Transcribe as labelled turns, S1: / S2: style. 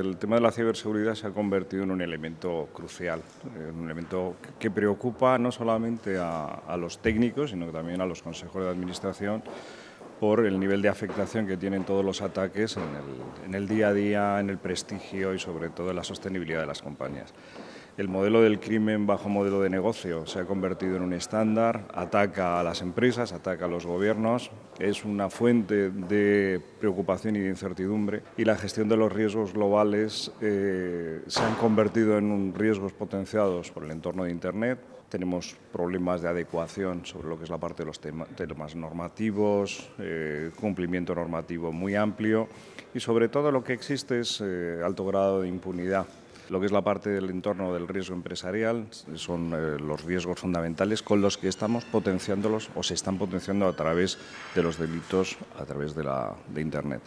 S1: El tema de la ciberseguridad se ha convertido en un elemento crucial, eh, un elemento que preocupa no solamente a, los técnicos, sino también a los consejos de administración por el nivel de afectación que tienen todos los ataques en el, en el día a día, en el prestigio y sobre todo en la sostenibilidad de las compañías. El modelo del crimen bajo modelo de negocio se ha convertido en un estándar, ataca a las empresas, ataca a los gobiernos, es una fuente de preocupación y de incertidumbre y la gestión de los riesgos globales eh, se han convertido en un riesgos potenciados por el entorno de Internet. Tenemos problemas de adecuación sobre lo que es la parte de los temas normativos, eh, cumplimiento normativo muy amplio y sobre todo lo que existe es eh, alto grado de impunidad lo que es la parte del entorno del riesgo empresarial son eh, los riesgos fundamentales con los que estamos potenciándolos o se están potenciando a través de los delitos a través de, la, de Internet.